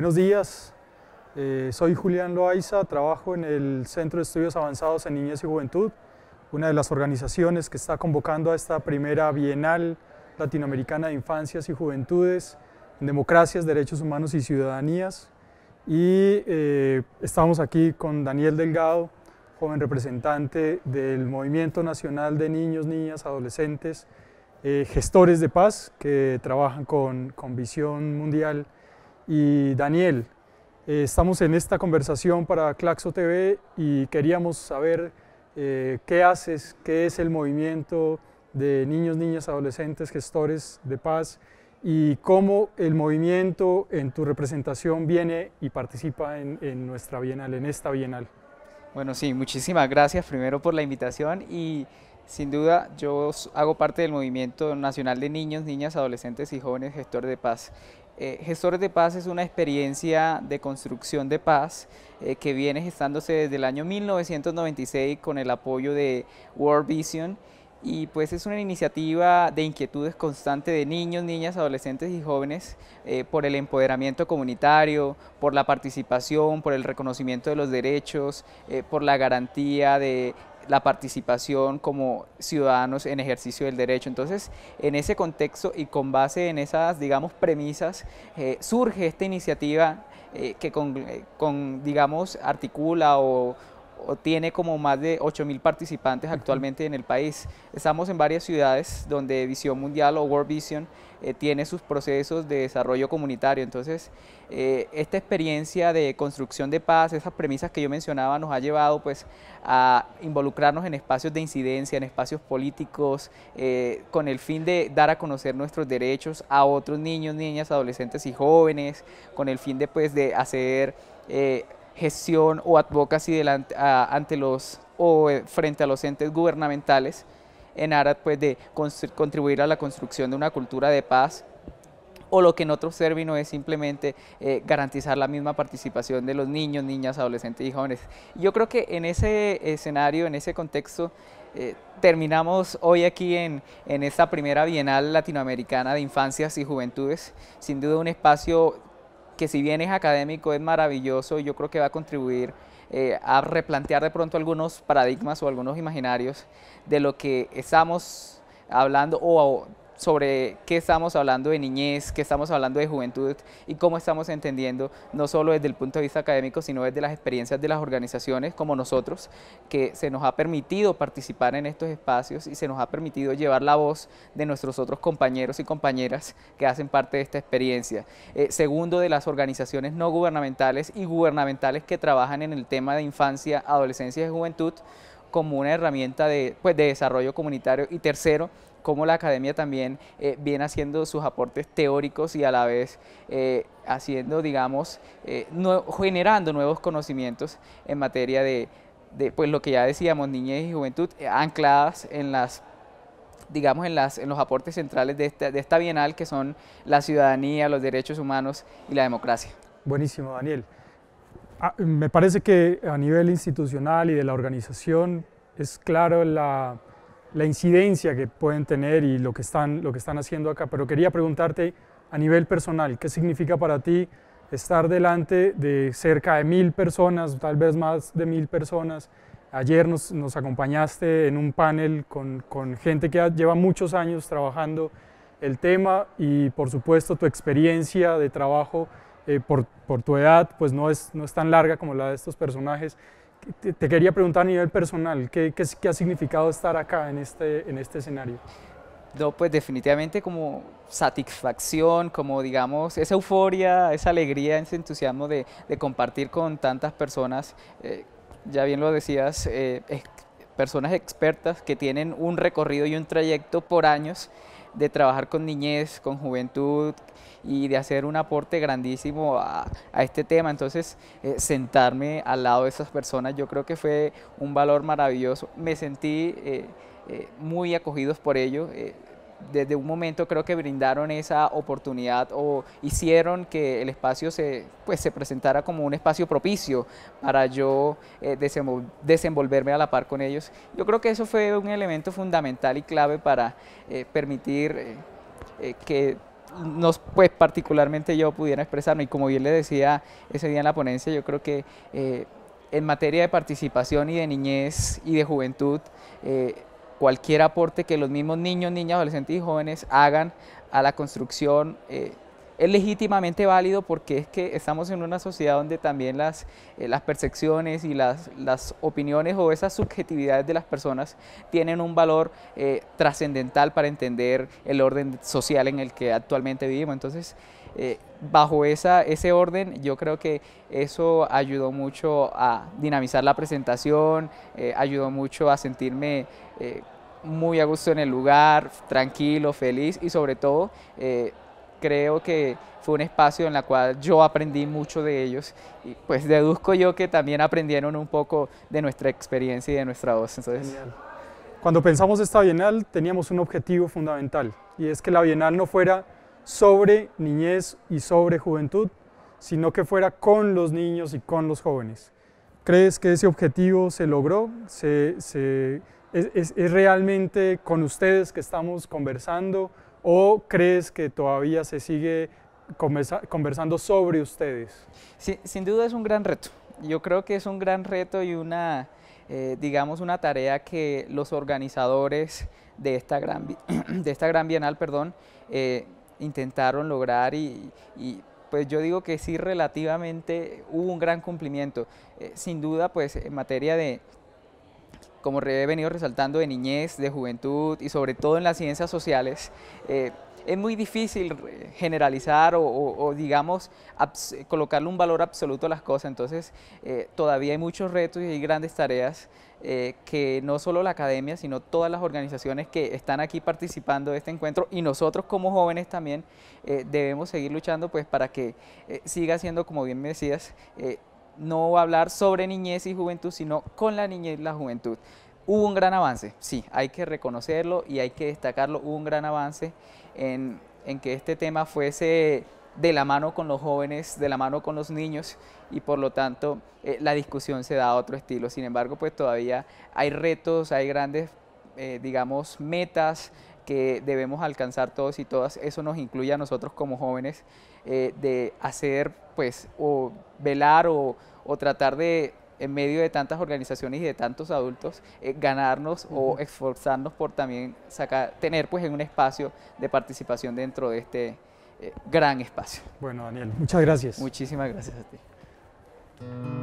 Buenos días, eh, soy Julián Loaiza, trabajo en el Centro de Estudios Avanzados en Niñez y Juventud, una de las organizaciones que está convocando a esta primera Bienal Latinoamericana de Infancias y Juventudes en Democracias, Derechos Humanos y Ciudadanías. Y eh, estamos aquí con Daniel Delgado, joven representante del Movimiento Nacional de Niños, Niñas, Adolescentes, eh, gestores de paz que trabajan con, con visión mundial y Daniel. Eh, estamos en esta conversación para Claxo TV y queríamos saber eh, qué haces, qué es el movimiento de niños, niñas, adolescentes, gestores de paz y cómo el movimiento en tu representación viene y participa en, nuestra bienal, en esta bienal. Bueno, sí, muchísimas gracias primero por la invitación y sin duda yo hago parte del Movimiento Nacional de Niños, Niñas, Adolescentes y Jóvenes Gestor de Paz. Eh, Gestores de Paz es una experiencia de construcción de paz eh, que viene gestándose desde el año 1996 con el apoyo de World Vision y pues es una iniciativa de inquietudes constante de niños, niñas, adolescentes y jóvenes eh, por el empoderamiento comunitario, por la participación, por el reconocimiento de los derechos, por la garantía de la participación como ciudadanos en ejercicio del derecho. Entonces, en ese contexto y con base en esas, digamos, premisas, eh, surge esta iniciativa eh, que eh, con, digamos, articula o tiene como más de 8.000 participantes actualmente en el país. Estamos en varias ciudades donde Visión Mundial o World Vision eh, tiene sus procesos de desarrollo comunitario. Entonces, eh, esta experiencia de construcción de paz, esas premisas que yo mencionaba, nos ha llevado pues a involucrarnos en espacios de incidencia, en espacios políticos, eh, con el fin de dar a conocer nuestros derechos a otros niños, niñas, adolescentes y jóvenes, con el fin de pues, de hacer gestión o advocacy delante, ante los o eh, frente a los entes gubernamentales en aras pues, de contribuir a la construcción de una cultura de paz o lo que en otros términos es simplemente eh, garantizar la misma participación de los niños, niñas, adolescentes y jóvenes. Yo creo que en ese escenario, en ese contexto, eh, terminamos hoy aquí en, en esta primera Bienal Latinoamericana de Infancias y Juventudes, sin duda un espacio que si bien es académico, es maravilloso y yo creo que va a contribuir eh, a replantear de pronto algunos paradigmas o algunos imaginarios de lo que estamos hablando o, o sobre qué estamos hablando de niñez, qué estamos hablando de juventud y cómo estamos entendiendo, no solo desde el punto de vista académico, sino desde las experiencias de las organizaciones como nosotros, que se nos ha permitido participar en estos espacios y se nos ha permitido llevar la voz de nuestros otros compañeros y compañeras que hacen parte de esta experiencia. Eh, segundo, de las organizaciones no gubernamentales y gubernamentales que trabajan en el tema de infancia, adolescencia y juventud como una herramienta de, pues, de desarrollo comunitario. Y tercero, cómo la academia también eh, viene haciendo sus aportes teóricos y a la vez eh, haciendo, digamos, eh, generando nuevos conocimientos en materia de, pues lo que ya decíamos, niñez y juventud, ancladas en las digamos, en, las, en los aportes centrales de esta, bienal, que son la ciudadanía, los derechos humanos y la democracia. Buenísimo, Daniel. Ah, me parece que a nivel institucional y de la organización es claro la, la incidencia que pueden tener y lo que, están, lo que están haciendo acá. Pero quería preguntarte a nivel personal, ¿qué significa para ti estar delante de cerca de mil personas, tal vez más de mil personas? Ayer nos, acompañaste en un panel con, con gente que lleva muchos años trabajando el tema y por supuesto tu experiencia de trabajo eh, por, tu edad, pues no es, no es tan larga como la de estos personajes. Te, quería preguntar a nivel personal, ¿qué, ¿qué, ha significado estar acá en este, en este escenario? No, pues definitivamente como satisfacción, como digamos, esa euforia, esa alegría, ese entusiasmo de, compartir con tantas personas, eh, ya bien lo decías, eh, personas expertas que tienen un recorrido y un trayecto por años de trabajar con niñez, con juventud y de hacer un aporte grandísimo a, este tema. Entonces, eh, sentarme al lado de esas personas yo creo que fue un valor maravilloso. Me sentí eh, eh, muy acogidos por ello desde un momento creo que brindaron esa oportunidad o hicieron que el espacio se, pues, se presentara como un espacio propicio para yo eh, desenvolverme a la par con ellos. Yo creo que eso fue un elemento fundamental y clave para eh, permitir eh, que nos, pues particularmente yo pudiera expresarme y como bien le decía ese día en la ponencia, yo creo que en materia de participación y de niñez y de juventud, cualquier aporte que los mismos niños, niñas, adolescentes y jóvenes hagan a la construcción eh, es legítimamente válido porque es que estamos en una sociedad donde también las, eh, las percepciones y las, las, opiniones o esas subjetividades de las personas tienen un valor eh, trascendental para entender el orden social en el que actualmente vivimos. Entonces, eh, bajo esa, ese orden yo creo que eso ayudó mucho a dinamizar la presentación, eh, ayudó mucho a sentirme eh, muy a gusto en el lugar, tranquilo, feliz y sobre todo creo que fue un espacio en el cual yo aprendí mucho de ellos y pues deduzco yo que también aprendieron un poco de nuestra experiencia y de nuestra voz. Entonces, Cuando pensamos esta Bienal teníamos un objetivo fundamental y es que la Bienal no fuera sobre niñez y sobre juventud, sino que fuera con los niños y con los jóvenes. ¿Crees que ese objetivo se logró? es, realmente con ustedes que estamos conversando o crees que todavía se sigue conversando sobre ustedes? sin duda es un gran reto. Yo creo que es un gran reto y una, eh, digamos, una tarea que los organizadores de esta gran, de esta gran bienal, perdón, eh, intentaron lograr y, pues yo digo que sí relativamente hubo un gran cumplimiento. Eh, sin duda, pues en materia de, como he venido resaltando, de niñez, de juventud y sobre todo en las ciencias sociales, eh, es muy difícil generalizar o, digamos, colocarle un valor absoluto a las cosas. Entonces, eh, todavía hay muchos retos y hay grandes tareas eh, que no solo la academia, sino todas las organizaciones que están aquí participando de este encuentro y nosotros como jóvenes también eh, debemos seguir luchando pues para que siga siendo, como bien me decías, no hablar sobre niñez y juventud, sino con la niñez y la juventud. Hubo un gran avance, sí, hay que reconocerlo y hay que destacarlo, hubo un gran avance en, que este tema fuese de la mano con los jóvenes, de la mano con los niños y por lo tanto eh, la discusión se da a otro estilo. Sin embargo, pues todavía hay retos, hay grandes, eh, digamos, metas que debemos alcanzar todos y todas. Eso nos incluye a nosotros como jóvenes eh, de hacer, pues, o velar o tratar de en medio de tantas organizaciones y de tantos adultos, eh, ganarnos o esforzarnos por también sacar, tener pues en un espacio de participación dentro de este eh, gran espacio. Bueno, Daniel, muchas gracias. Muchísimas gracias a ti.